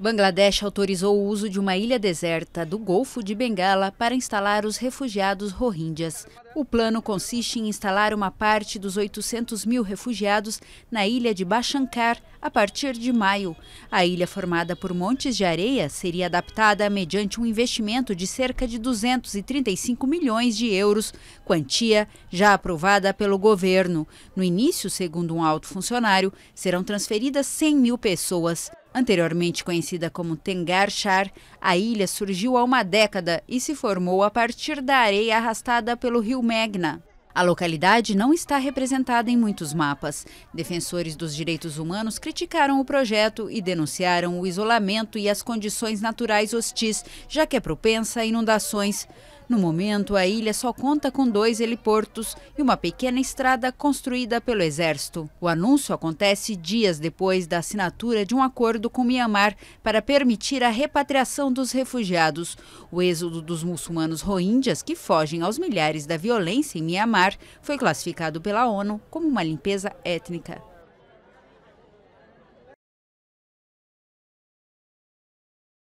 Bangladesh autorizou o uso de uma ilha deserta do Golfo de Bengala para instalar os refugiados rohingyas. O plano consiste em instalar uma parte dos 800 mil refugiados na ilha de Bashankar a partir de maio. A ilha, formada por montes de areia, seria adaptada mediante um investimento de cerca de 235 milhões de euros, quantia já aprovada pelo governo. No início, segundo um alto funcionário, serão transferidas 100 mil pessoas. Anteriormente conhecida como Tengarchar, a ilha surgiu há uma década e se formou a partir da areia arrastada pelo rio Megna. A localidade não está representada em muitos mapas. Defensores dos direitos humanos criticaram o projeto e denunciaram o isolamento e as condições naturais hostis, já que é propensa a inundações. No momento, a ilha só conta com dois heliportos e uma pequena estrada construída pelo Exército. O anúncio acontece dias depois da assinatura de um acordo com Mianmar para permitir a repatriação dos refugiados. O êxodo dos muçulmanos rohingyas, que fogem aos milhares da violência em Mianmar, foi classificado pela ONU como uma limpeza étnica.